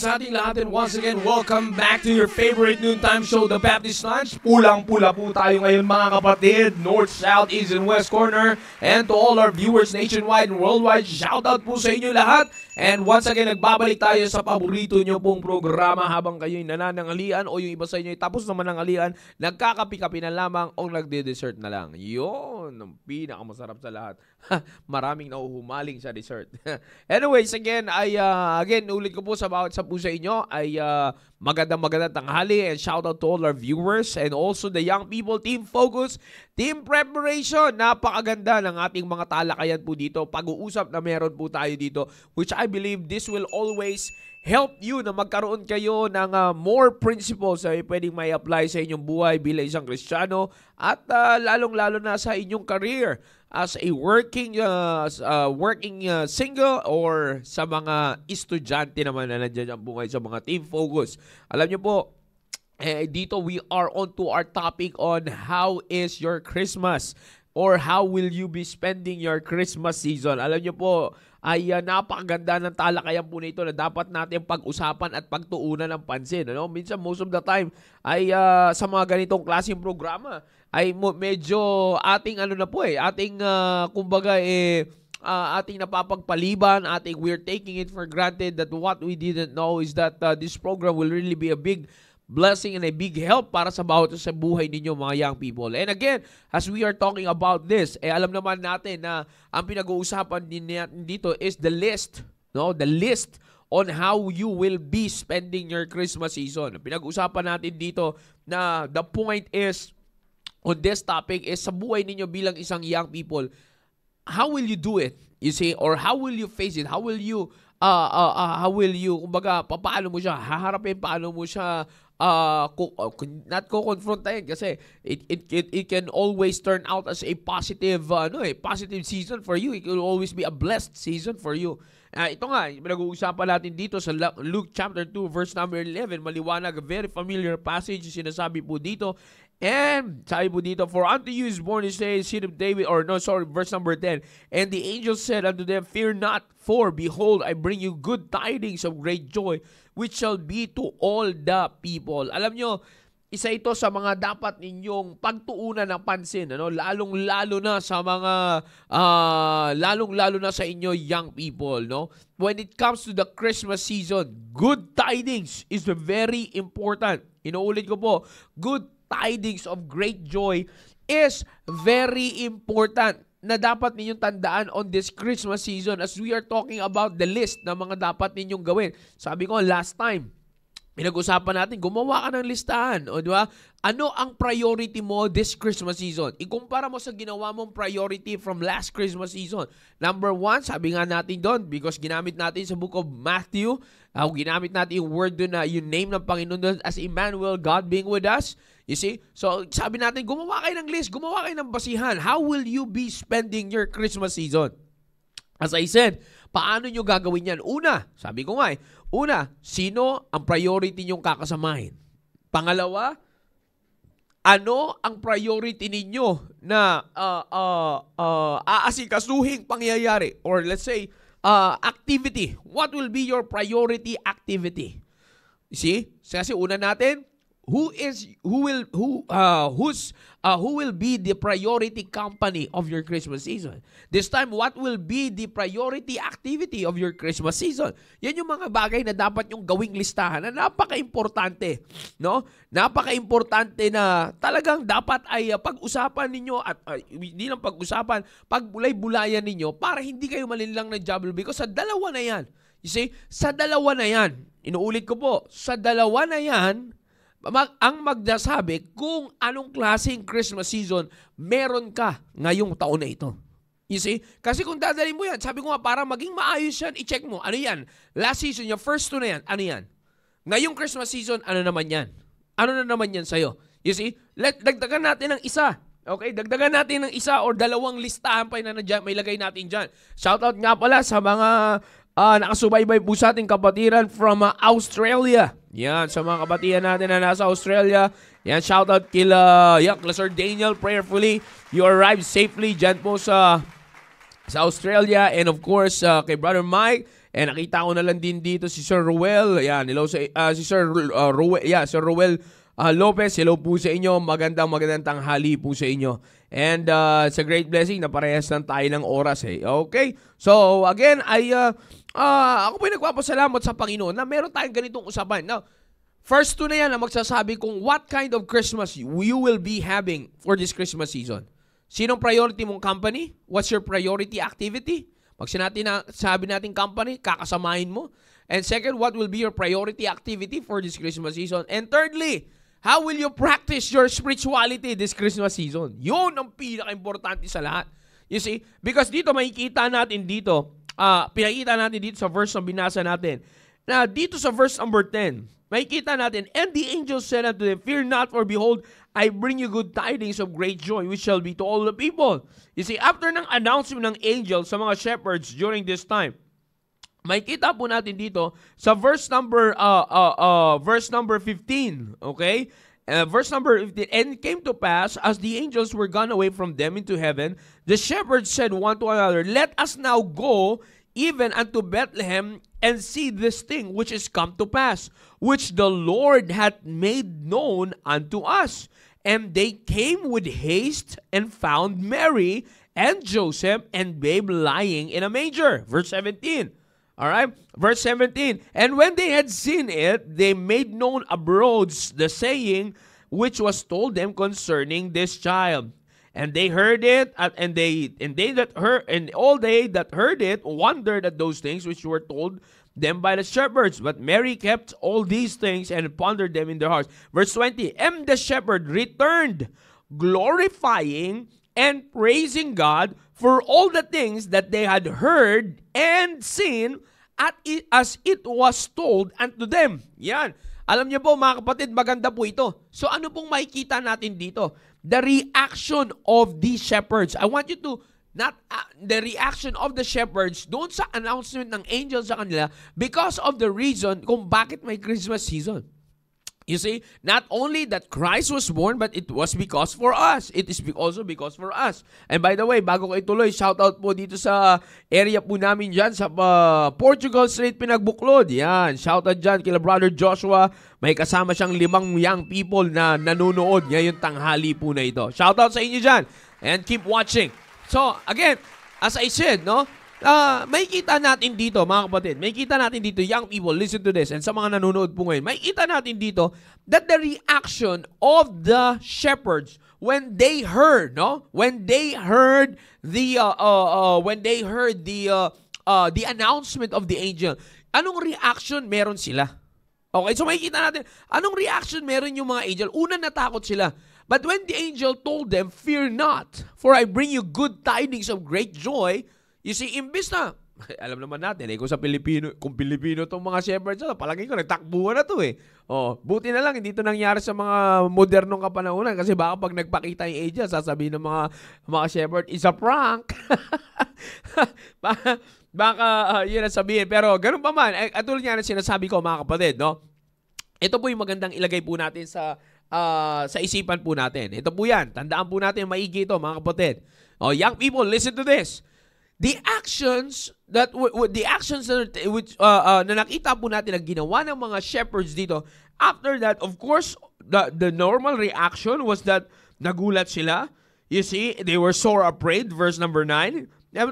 sa ating lahat and once again, welcome back to your favorite noontime show, The Baptist Lunch. Pulang-pula po tayo ngayon mga kapatid, North, South, East, and West Corner. And to all our viewers nationwide and worldwide, shout out po sa inyo lahat. And once again, nagbabalik tayo sa paborito nyo pong programa habang kayo'y nananangalian o yung iba sa inyo tapos na manangalian, nagkakapi-kapi na lamang o nagde-dessert na lang. Yun, ang pinakamasarap sa lahat. Maraming nauhumaling sa dessert. Anyways, again, I, uh, ah, again, ulit ko po sa bawat sa po sa inyo ay uh, magandang magandang tanghali and shout out to all our viewers and also the young people, team focus, team preparation. Napakaganda ng ating mga talakayan po dito. Pag-uusap na meron po tayo dito which I believe this will always help you na magkaroon kayo ng uh, more principles na uh, pwedeng may apply sa inyong buhay bilang isang Kristiyano at uh, lalong-lalo na sa inyong career as a working uh, uh, working uh, single or sa mga estudyante naman na nandiyan ang buhay sa mga team focus. Alam niyo po, eh, dito we are on to our topic on how is your Christmas or how will you be spending your Christmas season. Alam niyo po, ay uh, napakaganda ng talakayan po nito na dapat natin pag-usapan at pagtuunan ng pansin. Ano? Minsan most of the time ay uh, sa mga ganitong klaseng programa ay medyo ating ano na po eh, ating uh, kumbaga eh uh, ating napapagpaliban, ating we're taking it for granted that what we didn't know is that uh, this program will really be a big blessing and a big help para sa bawat sa buhay ninyo mga young people. And again, as we are talking about this, eh alam naman natin na ang pinag-uusapan din dito is the list, no? The list on how you will be spending your Christmas season. pinag uusapan natin dito na the point is on this topic is sa buhay ninyo bilang isang young people, how will you do it? You see, or how will you face it? How will you uh, uh, uh, how will you, kumbaga, paano mo siya haharapin, paano mo siya uh, not ko-confront tayo kasi it, it, it, it can always turn out as a positive, uh, ano eh, positive season for you. It will always be a blessed season for you. Uh, ito nga, nag-uusapan natin dito sa Luke chapter 2 verse number 11, maliwanag, very familiar passage sinasabi po dito. And sabi po dito, For unto you is born this day, seed of David, or no, sorry, verse number 10. And the angel said unto them, Fear not, for behold, I bring you good tidings of great joy, which shall be to all the people. Alam nyo, isa ito sa mga dapat ninyong pagtuunan ng pansin ano lalong-lalo na sa mga uh, ah, lalong-lalo na sa inyo young people no when it comes to the Christmas season good tidings is very important inuulit ko po good tidings of great joy is very important na dapat ninyong tandaan on this Christmas season as we are talking about the list ng mga dapat ninyong gawin sabi ko last time Pinag-usapan natin, gumawa ka ng listahan, o di ba? Ano ang priority mo this Christmas season? Ikumpara mo sa ginawa mong priority from last Christmas season. Number one, sabi nga natin doon, because ginamit natin sa book of Matthew, uh, ginamit natin yung word doon na yung name ng Panginoon doon as Emmanuel, God being with us. You see? So, sabi natin, gumawa kayo ng list, gumawa kayo ng basihan. How will you be spending your Christmas season? As I said, paano nyo gagawin yan? Una, sabi ko nga eh, Una, sino ang priority ninyong kakasamahin? Pangalawa, ano ang priority ninyo na uh, ah, uh, ah, uh, ah, aasikasuhing pangyayari or let's say uh, activity what will be your priority activity you see kasi una natin who is who will who uh, who's uh, who will be the priority company of your Christmas season? This time what will be the priority activity of your Christmas season? Yan yung mga bagay na dapat yung gawing listahan na napaka-importante, no? Napaka-importante na talagang dapat ay uh, pag-usapan ninyo at uh, hindi lang pag-usapan, pagbulay-bulayan ninyo para hindi kayo malinlang ng job because sa dalawa na yan. You see, sa dalawa na yan, inuulit ko po, sa dalawa na yan, mag, ang magdasabi kung anong klaseng Christmas season meron ka ngayong taon na ito. You see? Kasi kung dadalhin mo yan, sabi ko nga, para maging maayos yan, i-check mo. Ano yan? Last season, yung first two na yan, ano yan? Ngayong Christmas season, ano naman yan? Ano na naman yan sa'yo? You see? Let, dagdagan natin ng isa. Okay, dagdagan natin ng isa or dalawang listahan pa na nandiyan, may lagay natin dyan. Shoutout nga pala sa mga uh, nakasubaybay po sa ating kapatiran from uh, Australia. Yan, sa mga kabatian natin na nasa Australia. Yan, shoutout kila uh, Yuck, Sir Daniel, prayerfully. You arrived safely dyan po sa, sa Australia. And of course, uh, kay Brother Mike. And nakita ko na lang din dito si Sir Ruel. Yan, hello sa, uh, si Sir uh, Ruel. Yeah, Sir Ruel uh, Lopez, hello po sa inyo. Magandang magandang tanghali po sa inyo. And uh, it's a great blessing na parehas lang tayo ng oras eh. Okay, so again, I... Uh, uh, ako po ay nagpapasalamat sa Panginoon na meron tayong ganitong usapan. Now, first two na yan ang magsasabi kung what kind of Christmas you will be having for this Christmas season. Sinong priority mong company? What's your priority activity? Pag sinabi, na, sabi natin company, kakasamahin mo. And second, what will be your priority activity for this Christmas season? And thirdly, how will you practice your spirituality this Christmas season? Yun ang pinaka-importante sa lahat. You see, because dito makikita natin dito, uh, pinakita natin dito sa verse na binasa natin, na dito sa verse number 10, makikita natin, And the angel said unto them, Fear not, for behold, I bring you good tidings of great joy, which shall be to all the people. You see, after ng announcement ng angel sa mga shepherds during this time, makikita po natin dito sa verse number uh, uh, uh, verse number 15, okay? Uh, verse number 15 And it came to pass, as the angels were gone away from them into heaven, the shepherds said one to another, Let us now go even unto Bethlehem and see this thing which is come to pass, which the Lord hath made known unto us. And they came with haste and found Mary and Joseph and babe lying in a manger. Verse 17. All right, verse 17. And when they had seen it, they made known abroad the saying which was told them concerning this child. And they heard it, and they and they that heard and all they that heard it wondered at those things which were told them by the shepherds. But Mary kept all these things and pondered them in their hearts. Verse 20. And the shepherd returned, glorifying and praising God for all the things that they had heard and seen at it, as it was told unto them. Yan. Alam niyo po mga kapatid, maganda po ito. So ano pong makikita natin dito? The reaction of the shepherds. I want you to not uh, the reaction of the shepherds doon sa announcement ng angels sa kanila because of the reason kung bakit may Christmas season. You see, not only that Christ was born, but it was because for us. It is also because for us. And by the way, bago ko ituloy, shout out po dito sa area po namin dyan, sa uh, Portugal Street, Pinagbuklod. Yan, shout out dyan kila Brother Joshua. May kasama siyang limang young people na nanonood ngayon tanghali po na ito. Shout out sa inyo dyan. And keep watching. So, again, as I said, no, uh, may kita natin dito, mga kapatid, may kita natin dito, young people, listen to this, and sa mga nanonood po ngayon, may kita natin dito that the reaction of the shepherds when they heard, no? When they heard the, uh, uh, uh, when they heard the, uh, uh, the announcement of the angel, anong reaction meron sila? Okay, so may kita natin, anong reaction meron yung mga angel? Una, natakot sila. But when the angel told them, Fear not, for I bring you good tidings of great joy, You see, imbis na, alam naman natin, eh, kung sa Pilipino, kung Pilipino tong mga shepherds na palagi ko, nagtakbuhan na to eh. Oh, buti na lang, hindi to nangyari sa mga modernong kapanahonan kasi baka pag nagpakita yung agent, sasabihin ng mga, mga shepherd, it's a prank. baka, baka uh, yun ang sabihin. Pero ganun pa man, eh, atulad nga na sinasabi ko mga kapatid, no? Ito po yung magandang ilagay po natin sa uh, sa isipan po natin. Ito po yan. Tandaan po natin maigi ito, mga kapatid. Oh, young people, listen to this the actions that the actions that which uh, uh, na nakita po natin ang ginawa ng mga shepherds dito after that of course the the normal reaction was that nagulat sila you see they were so afraid verse number 9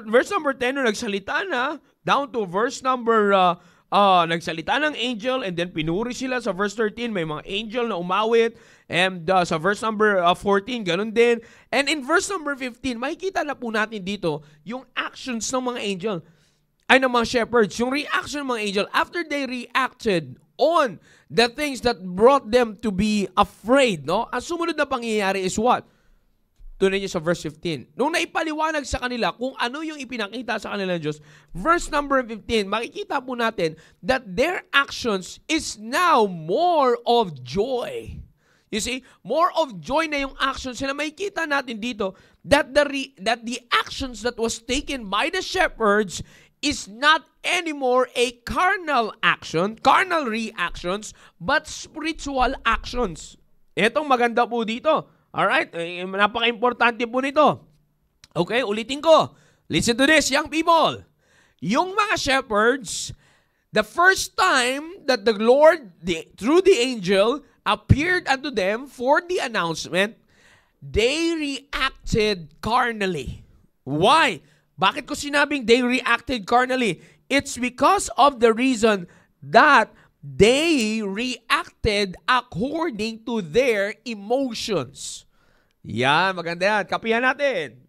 verse number 10 no nagsalita na down to verse number uh, uh, nagsalita ng angel and then pinuri sila sa verse 13 may mga angel na umawit And uh, sa verse number uh, 14, ganun din. And in verse number 15, makikita na po natin dito yung actions ng mga angel ay ng mga shepherds, yung reaction ng mga angel after they reacted on the things that brought them to be afraid, no? Ang sumunod na pangyayari is what? Tunay niyo sa verse 15. Nung naipaliwanag sa kanila kung ano yung ipinakita sa kanila ng Diyos, verse number 15, makikita po natin that their actions is now more of joy You see, more of joy na yung actions na makikita natin dito that the re, that the actions that was taken by the shepherds is not anymore a carnal action, carnal reactions, but spiritual actions. Etong maganda po dito. Alright? Eh, eh, napaka-importante po nito. Okay, ulitin ko. Listen to this, young people. Yung mga shepherds, the first time that the Lord, the, through the angel, appeared unto them for the announcement, they reacted carnally. Why? Bakit ko sinabing they reacted carnally? It's because of the reason that they reacted according to their emotions. Yan, maganda yan. Kapihan natin.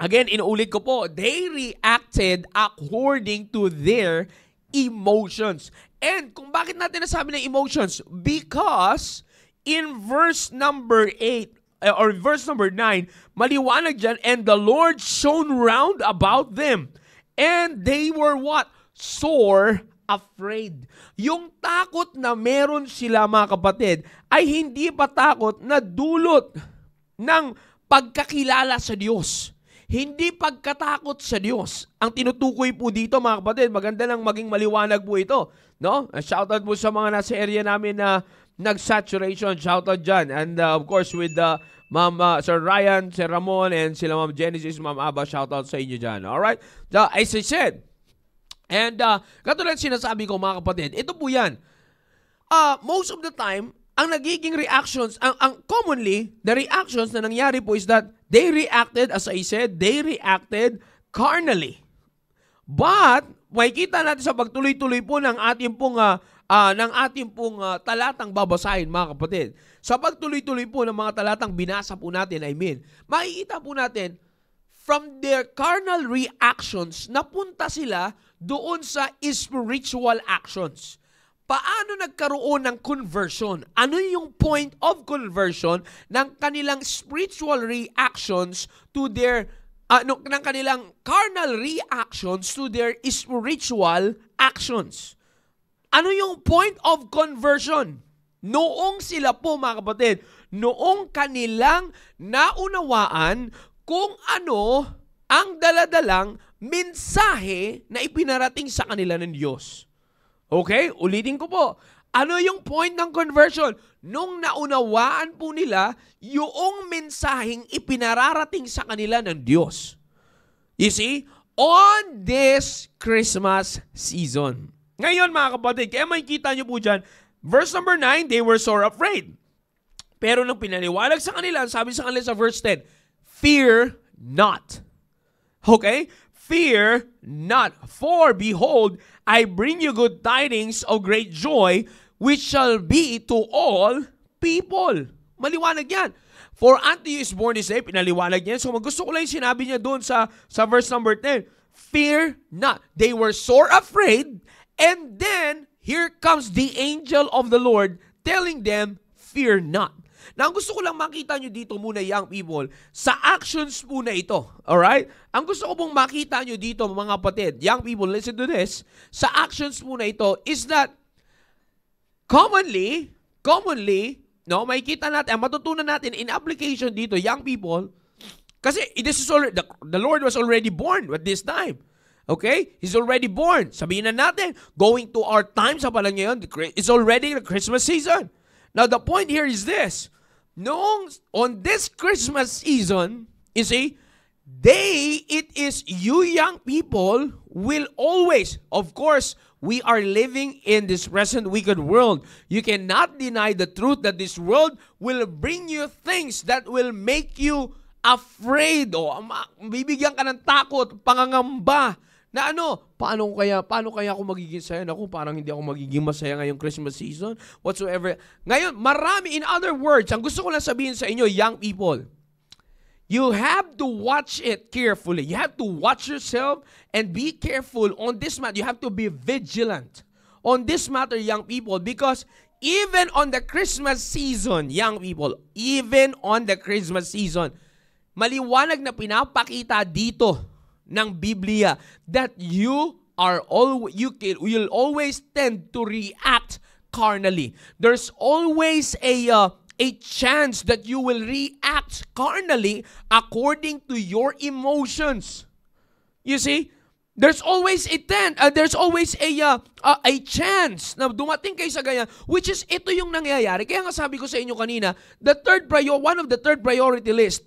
Again, inuulit ko po, they reacted according to their emotions. And kung bakit natin nasabi ng emotions? Because in verse number 8, eh, or verse number 9, maliwanag dyan, and the Lord shone round about them, and they were what? Sore afraid. Yung takot na meron sila mga kapatid ay hindi pa takot na dulot ng pagkakilala sa Diyos. Hindi pagkatakot sa Diyos. Ang tinutukoy po dito mga kapatid, maganda lang maging maliwanag po ito No? Shoutout mo sa mga nasa area namin na nag-saturation. Shoutout dyan. And uh, of course, with the uh, Ma'am uh, Sir Ryan, Sir Ramon, and sila Ma'am Genesis, Ma'am Aba, out sa inyo dyan. Alright? So, as I said, and uh, katulad sinasabi ko mga kapatid, ito po yan. Uh, most of the time, ang nagiging reactions, ang, ang commonly, the reactions na nangyari po is that they reacted, as I said, they reacted carnally. But, makikita natin sa pagtuloy-tuloy po ng ating pong uh, uh, ng ating pong uh, talatang babasahin mga kapatid. Sa pagtuloy-tuloy po ng mga talatang binasa po natin, I mean, makikita po natin from their carnal reactions napunta sila doon sa spiritual actions. Paano nagkaroon ng conversion? Ano yung point of conversion ng kanilang spiritual reactions to their ano, ng kanilang carnal reactions to their spiritual actions. Ano yung point of conversion? Noong sila po mga kapatid, noong kanilang naunawaan kung ano ang daladalang mensahe na ipinarating sa kanila ng Diyos. Okay? Ulitin ko po. Ano yung point ng conversion? Nung naunawaan po nila yung mensaheng ipinararating sa kanila ng Diyos. You see? On this Christmas season. Ngayon mga kapatid, kaya makikita nyo po dyan, verse number 9, they were sore afraid. Pero nung pinaliwanag sa kanila, sabi sa kanila sa verse 10, Fear not. Okay? Fear not, for behold, I bring you good tidings of great joy, which shall be to all people. Maliwanag yan. For unto you is born this day, pinaliwanag yan. So gusto ko lang yung sinabi niya doon sa, sa verse number 10. Fear not. They were sore afraid. And then, here comes the angel of the Lord telling them, fear not. Na ang gusto ko lang makita nyo dito muna, young people, sa actions muna ito. Alright? Ang gusto ko pong makita nyo dito, mga patid, young people, listen to this. Sa actions muna ito is that commonly, commonly, no, makikita natin, ang matutunan natin in application dito, young people, kasi this is already, the, the Lord was already born at this time. Okay? He's already born. Sabihin na natin, going to our time sa palang ngayon, it's already the Christmas season. Now, the point here is this noong on this Christmas season, you see, they, it is you young people, will always, of course, we are living in this present wicked world. You cannot deny the truth that this world will bring you things that will make you afraid. O, bibigyan ka ng takot, pangangamba, na ano, paano ko kaya, paano kaya ako magiging saya? Naku, parang hindi ako magiging masaya ngayong Christmas season, whatsoever. Ngayon, marami, in other words, ang gusto ko lang sabihin sa inyo, young people, you have to watch it carefully. You have to watch yourself and be careful on this matter. You have to be vigilant on this matter, young people, because even on the Christmas season, young people, even on the Christmas season, maliwanag na pinapakita dito ng Biblia that you are always you will always tend to react carnally. There's always a uh, a chance that you will react carnally according to your emotions. You see? There's always a tent, uh, there's always a uh, uh, a chance na dumating kayo sa ganyan which is ito yung nangyayari. Kaya nga sabi ko sa inyo kanina, the third prior one of the third priority list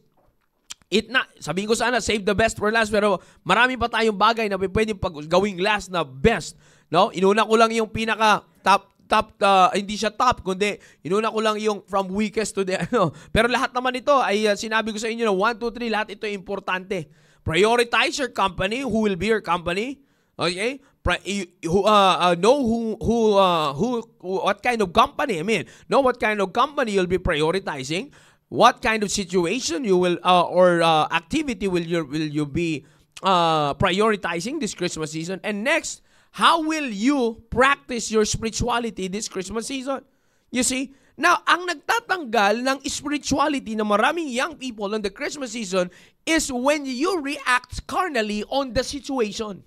it na, sabihin ko sana, save the best for last, pero marami pa tayong bagay na pwedeng pag gawing last na best. No? Inuna ko lang yung pinaka top top uh, hindi siya top kundi inuna ko lang yung from weakest to the ano pero lahat naman ito ay uh, sinabi ko sa inyo na 1 2 3 lahat ito importante prioritize your company who will be your company okay Pri- who uh, uh, know who who uh, who what kind of company I mean know what kind of company you'll be prioritizing what kind of situation you will uh, or uh, activity will you will you be uh, prioritizing this Christmas season? And next, how will you practice your spirituality this Christmas season? You see, now ang nagtatanggal ng spirituality ng maraming young people on the Christmas season is when you react carnally on the situation.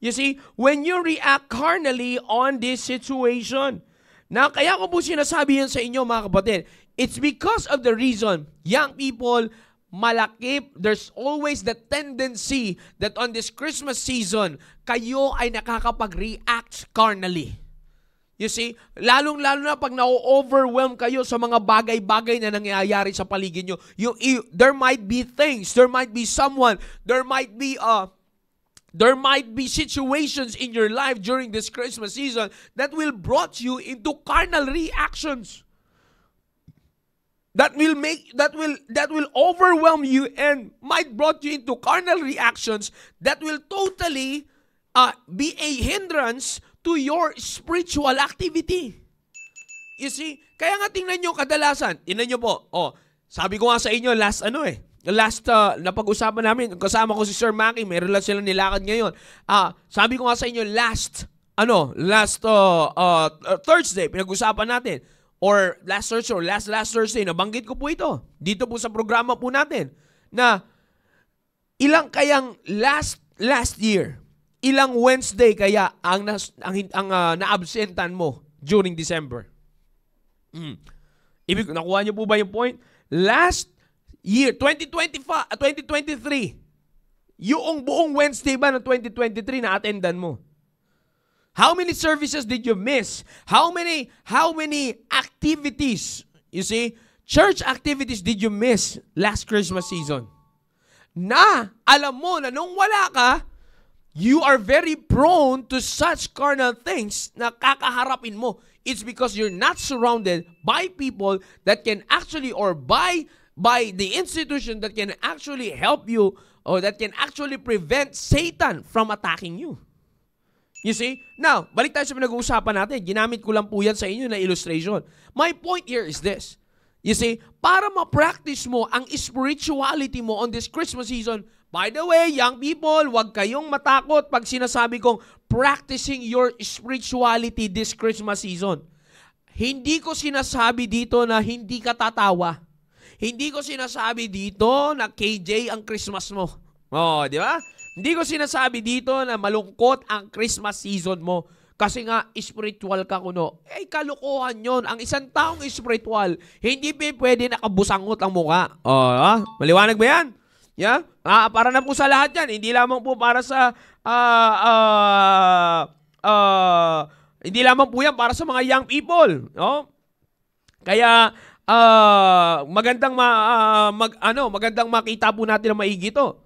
You see, when you react carnally on this situation. Now, kaya ko po sinasabi yan sa inyo mga kapatid, It's because of the reason young people malakip, there's always the tendency that on this Christmas season, kayo ay nakakapag-react carnally. You see, lalong-lalo na pag na-overwhelm kayo sa mga bagay-bagay na nangyayari sa paligid nyo, you, you, there might be things, there might be someone, there might be a uh, There might be situations in your life during this Christmas season that will brought you into carnal reactions that will make that will that will overwhelm you and might brought you into carnal reactions that will totally uh, be a hindrance to your spiritual activity. You see? Kaya nga tingnan nyo kadalasan. Tingnan nyo po. Oh, sabi ko nga sa inyo last ano eh. Last uh, napag-usapan namin, kasama ko si Sir Maki, meron lang silang nilakad ngayon. Ah, uh, sabi ko nga sa inyo last ano, last uh, uh, Thursday, pinag-usapan natin or last Thursday or last last Thursday, nabanggit ko po ito dito po sa programa po natin na ilang kayang last last year, ilang Wednesday kaya ang nas, ang, ang uh, naabsentan mo during December? Mm. Ibig nakuha niyo po ba yung point? Last year 2025 2023 ah, yung buong Wednesday ba ng 2023 na attendan mo? How many services did you miss? How many how many activities, you see, church activities did you miss last Christmas season? Na alam mo na nung wala ka, you are very prone to such carnal things na kakaharapin mo. It's because you're not surrounded by people that can actually or by by the institution that can actually help you or that can actually prevent Satan from attacking you. You see? Now, balik tayo sa pinag-uusapan natin. Ginamit ko lang po yan sa inyo na illustration. My point here is this. You see, para ma-practice mo ang spirituality mo on this Christmas season, by the way, young people, huwag kayong matakot pag sinasabi kong practicing your spirituality this Christmas season. Hindi ko sinasabi dito na hindi ka tatawa. Hindi ko sinasabi dito na KJ ang Christmas mo. Oh, di ba? Hindi ko sinasabi dito na malungkot ang Christmas season mo kasi nga spiritual ka kuno. Eh kalokohan 'yon. Ang isang taong spiritual, hindi pa pwede nakabusangot ang muka. Oh, ah? maliwanag ba 'yan? Yeah? Ah, para na po sa lahat 'yan, hindi lamang po para sa ah uh, uh, uh, hindi lamang po 'yan para sa mga young people, no? Kaya uh, magandang ma, uh, mag ano, magandang makita po natin ang maigi 'to.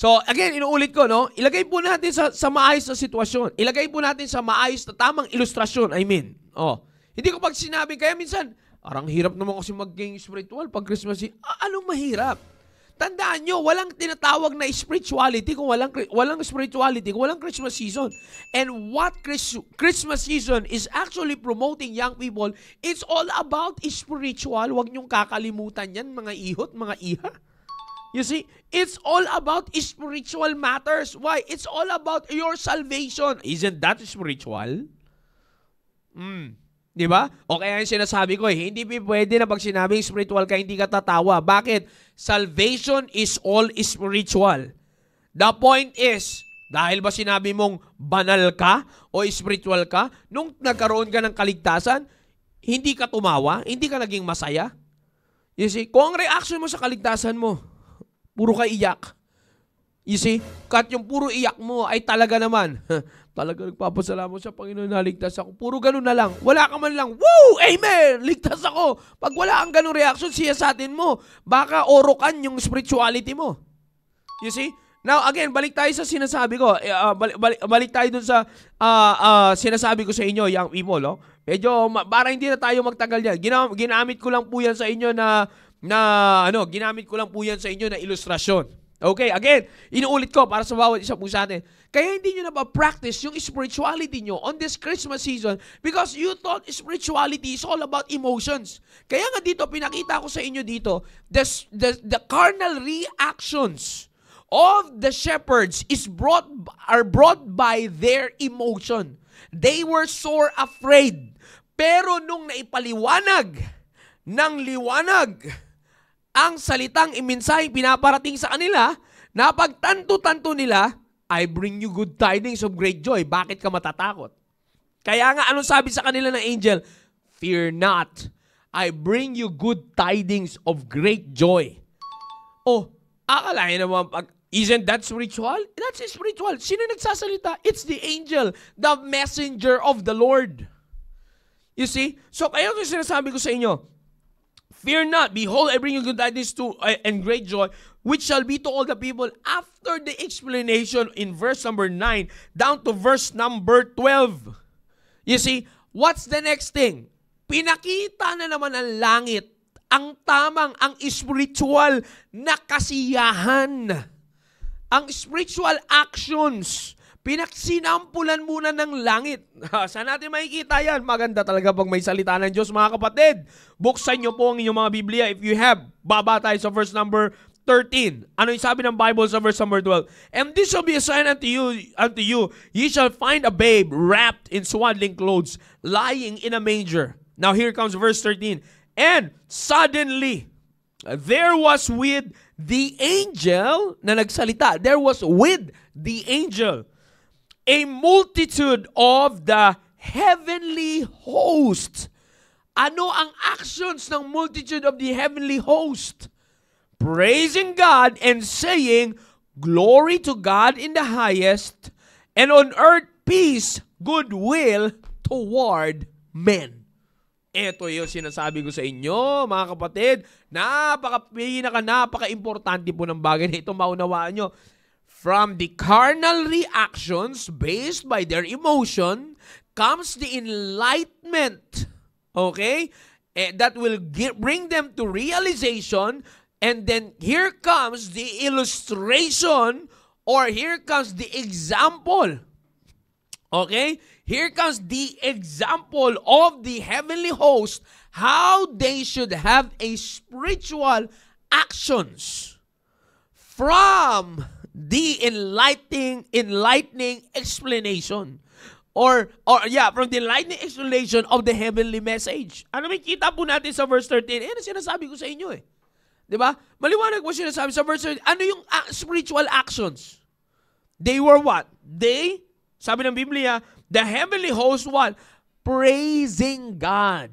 So, again, inuulit ko, no? Ilagay po natin sa, sa maayos na sitwasyon. Ilagay po natin sa maayos na tamang ilustrasyon, I mean. Oh. Hindi ko pag sinabi, kaya minsan, arang hirap naman kasi maging spiritual pag Christmas Ah, anong mahirap? Tandaan nyo, walang tinatawag na spirituality kung walang, walang spirituality, kung walang Christmas season. And what Chris, Christmas season is actually promoting young people, it's all about spiritual. Huwag nyong kakalimutan yan, mga ihot, mga iha. You see, it's all about spiritual matters. Why? It's all about your salvation. Isn't that spiritual? Mm. Di ba? O kaya yung sinasabi ko, eh, hindi pwede na pag sinabing spiritual ka, hindi ka tatawa. Bakit? Salvation is all spiritual. The point is, dahil ba sinabi mong banal ka o spiritual ka, nung nagkaroon ka ng kaligtasan, hindi ka tumawa, hindi ka naging masaya. You see, kung ang reaction mo sa kaligtasan mo, Puro ka iyak. You see? Kahit yung puro iyak mo ay talaga naman, talaga nagpapasalamat sa Panginoon na ligtas ako. Puro ganun na lang. Wala ka man lang, woo! Amen! Ligtas ako! Pag wala ang ganung reaction, siya sa atin mo. Baka orokan yung spirituality mo. You see? Now, again, balik tayo sa sinasabi ko. Uh, balik, balik, balik tayo dun sa uh, uh, sinasabi ko sa inyo, yung imo, oh. no? Medyo, para hindi na tayo magtagal yan. Ginam, ginamit ko lang po yan sa inyo na na ano, ginamit ko lang po yan sa inyo na ilustrasyon. Okay, again, inuulit ko para sa bawat isa po sa atin. Kaya hindi nyo practice yung spirituality nyo on this Christmas season because you thought spirituality is all about emotions. Kaya nga dito, pinakita ko sa inyo dito, the, the, the carnal reactions of the shepherds is brought, are brought by their emotion. They were sore afraid. Pero nung naipaliwanag ng liwanag, ang salitang iminsaheng pinaparating sa kanila na pagtanto-tanto nila, I bring you good tidings of great joy. Bakit ka matatakot? Kaya nga, anong sabi sa kanila ng angel? Fear not. I bring you good tidings of great joy. Oh, akalain naman pag Isn't that spiritual? That's spiritual. Sino nagsasalita? It's the angel, the messenger of the Lord. You see? So, kaya ko sinasabi ko sa inyo, Fear not, behold, I bring you good tidings to uh, and great joy, which shall be to all the people. After the explanation in verse number 9, down to verse number 12. You see, what's the next thing? Pinakita na naman ang langit, ang tamang, ang spiritual na kasiyahan. Ang spiritual actions pinaksinampulan muna ng langit. Saan natin makikita yan? Maganda talaga pag may salita ng Diyos, mga kapatid. Buksan nyo po ang inyong mga Biblia if you have. Baba tayo sa verse number 13. Ano yung sabi ng Bible sa verse number 12? And this shall be a sign unto you, unto you. Ye shall find a babe wrapped in swaddling clothes, lying in a manger. Now here comes verse 13. And suddenly, there was with the angel na nagsalita. There was with the angel a multitude of the heavenly host. Ano ang actions ng multitude of the heavenly host? Praising God and saying, Glory to God in the highest, and on earth peace, goodwill toward men. Ito yung sinasabi ko sa inyo, mga kapatid. Napaka, pinaka, napaka-importante po ng bagay na ito. Maunawaan nyo From the carnal reactions based by their emotion comes the enlightenment. Okay? Eh, that will get, bring them to realization. And then here comes the illustration or here comes the example. Okay? Here comes the example of the heavenly host how they should have a spiritual actions from the enlightening enlightening explanation or or yeah from the enlightening explanation of the heavenly message. Ano may kita po natin sa verse 13? Eh, sinasabi ko sa inyo eh. 'Di ba? Maliwanag po sinasabi sa verse 13. Ano yung uh, spiritual actions? They were what? They sabi ng Biblia, the heavenly host what? Praising God.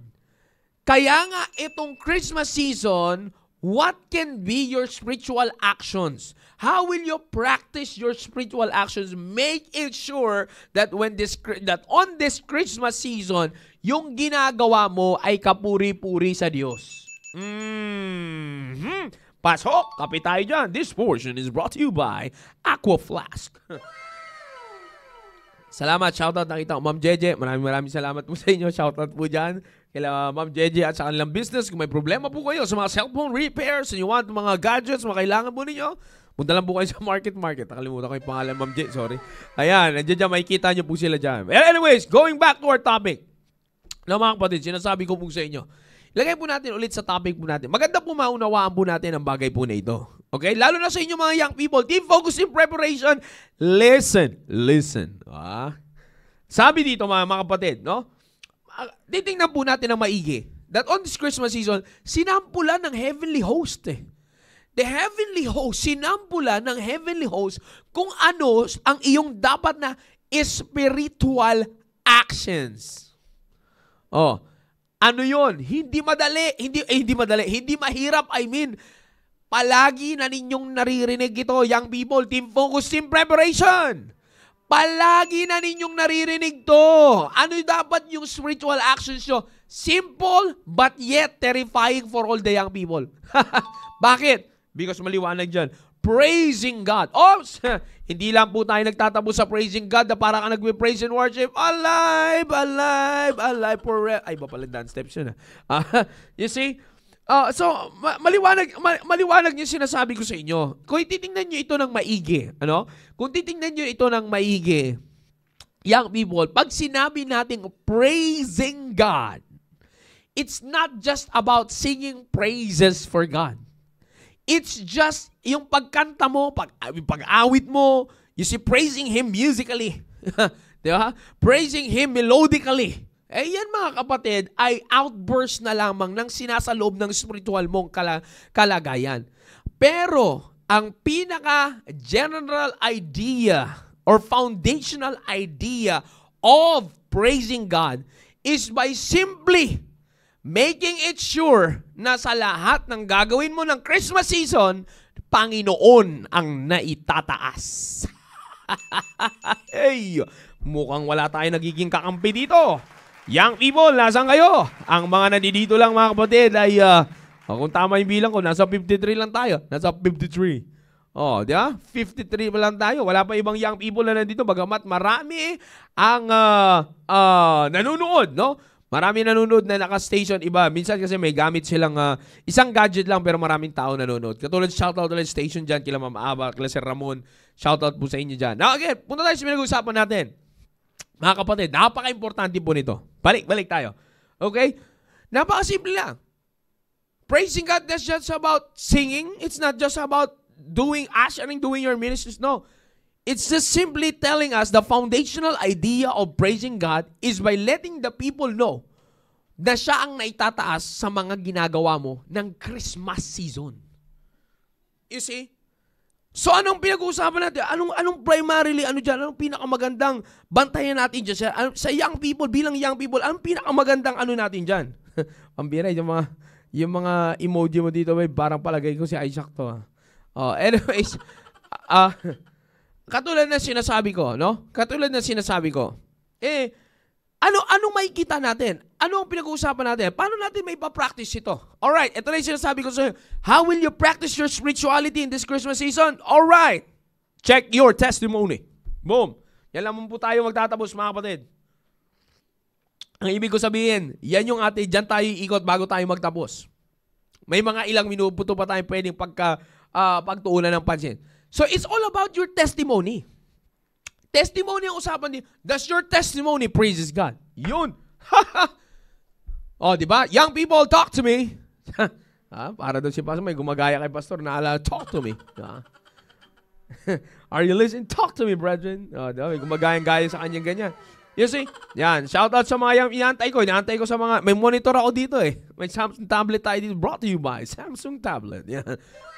Kaya nga itong Christmas season, what can be your spiritual actions? How will you practice your spiritual actions? Make it sure that when this that on this Christmas season, yung ginagawa mo ay kapuri-puri sa Diyos. Mm-hmm. Pasok! Kapit tayo dyan. This portion is brought to you by Aqua Flask. salamat, shoutout nakita ko. Ma'am Jeje, maraming maraming salamat po sa inyo. Shoutout po dyan kila uh, Ma'am Jeje at sa kanilang business. Kung may problema po kayo sa mga cellphone repairs and you want mga gadgets, mga kailangan po ninyo, Punta lang po kayo sa Market Market. Nakalimutan ko yung pangalan, Ma'am J. Sorry. Ayan, nandiyan dyan. Makikita nyo po sila dyan. anyways, going back to our topic. No, mga kapatid, sinasabi ko po sa inyo. Lagay po natin ulit sa topic po natin. Maganda po maunawaan po natin ang bagay po na ito. Okay? Lalo na sa inyo mga young people. Team focus in preparation. Listen. Listen. Ah. Sabi dito mga, mga kapatid, no? Ah, titingnan po natin ang maigi that on this Christmas season, sinampulan ng heavenly host eh the heavenly host, sinambula ng heavenly host kung ano ang iyong dapat na spiritual actions. Oh, ano yon? Hindi madali, hindi eh, hindi madali, hindi mahirap, I mean. Palagi na ninyong naririnig ito, young people, team focus, team preparation. Palagi na ninyong naririnig to. Ano dapat yung spiritual actions nyo? Simple but yet terrifying for all the young people. Bakit? Because maliwanag dyan. Praising God. Oops! Oh, hindi lang po tayo nagtatapos sa praising God na para ka nagpe-praise and worship. Alive! Alive! Alive forever. Ay, ba pala dance steps yun. Ah. Uh, you see? Uh, so, maliwanag, maliwanag yung sinasabi ko sa inyo. Kung titingnan nyo ito ng maigi, ano? Kung titingnan nyo ito ng maigi, young people, pag sinabi natin praising God, it's not just about singing praises for God. It's just yung pagkanta mo, pag, ah, pag-awit mo, you see, praising Him musically. Di ba? Praising Him melodically. Eh yan mga kapatid, ay outburst na lamang ng sinasalob ng spiritual mong kala- kalagayan. Pero, ang pinaka general idea or foundational idea of praising God is by simply making it sure na sa lahat ng gagawin mo ng Christmas season, Panginoon ang naitataas. hey, mukhang wala tayong nagiging kakampi dito. Young people, nasan kayo? Ang mga nandito lang mga kapatid ay, uh, kung tama yung bilang ko, nasa 53 lang tayo. Nasa 53. Oh, di ba? 53 pa lang tayo. Wala pa ibang young people na nandito. Bagamat marami ang uh, uh, nanonood, no? Marami nanonood na naka-station iba. Minsan kasi may gamit silang uh, isang gadget lang pero maraming tao nanonood. Katulad shoutout ulit station dyan kila Ma'am Ava, kila Sir Ramon. Shoutout po sa inyo dyan. Now ah, again, punta tayo sa pinag-uusapan natin. Mga kapatid, napaka-importante po nito. Balik, balik tayo. Okay? Napaka-simple lang. Praising God, that's just about singing. It's not just about doing, ushering, doing your ministries. No. It's just simply telling us the foundational idea of praising God is by letting the people know na siya ang naitataas sa mga ginagawa mo ng Christmas season. You see? So anong pinag-uusapan natin? Anong anong primarily ano diyan? Anong pinakamagandang bantayan natin diyan ano, sa young people bilang young people? Anong pinakamagandang ano natin diyan? Pambira yung mga yung mga emoji mo dito, may parang palagay ko si Isaac to. Ha? Ah. Oh, anyways, ah uh, katulad na sinasabi ko, no? Katulad na sinasabi ko. Eh, ano anong makikita natin? Ano ang pinag-uusapan natin? Paano natin may pa-practice ito? All right, ito na 'yung sinasabi ko sa inyo. How will you practice your spirituality in this Christmas season? All right. Check your testimony. Boom. Yan lamang po tayo magtatapos mga kapatid. Ang ibig ko sabihin, yan yung ate, dyan tayo ikot bago tayo magtapos. May mga ilang minuto pa tayo pwedeng pagka, uh, pagtuunan ng pansin. So it's all about your testimony. Testimony ang usapan din. Does your testimony praises God? Yun. oh, di ba? Young people, talk to me. ah, para doon si Pastor, may gumagaya kay Pastor, Naala, talk to me. Ah. Are you listening? Talk to me, brethren. Oh, diba? May gumagayang-gaya sa kanya ganyan. You see? Yan. Shout out sa mga yung inaantay ko. Inaantay ko sa mga, may monitor ako dito eh. May Samsung tablet tayo dito. Brought to you by Samsung tablet. Yan.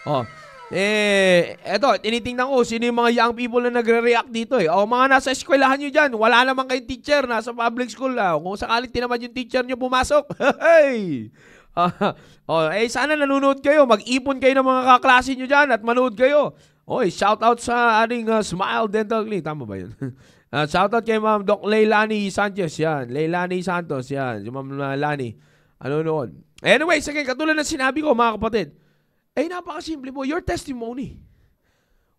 Oh. Eh, eto, tinitingnan ko sino yung mga young people na nagre-react dito eh. O oh, mga nasa eskwelahan nyo dyan, wala naman kayong teacher, nasa public school na. Kung sakaling tinamad yung teacher nyo pumasok, hey! Ah, oh, eh, sana nanonood kayo, mag-ipon kayo ng mga kaklase nyo dyan at manood kayo. Oy, shout out sa ating uh, Smile Dental Clinic. Tama ba yun? uh, ah, shout out kay Ma'am Doc Leilani Sanchez. Yan. Leilani Santos. Yan. Si Ma'am Lani. Ano noon? Anyway, sige, katulad ng sinabi ko mga kapatid, eh napakasimple po, your testimony.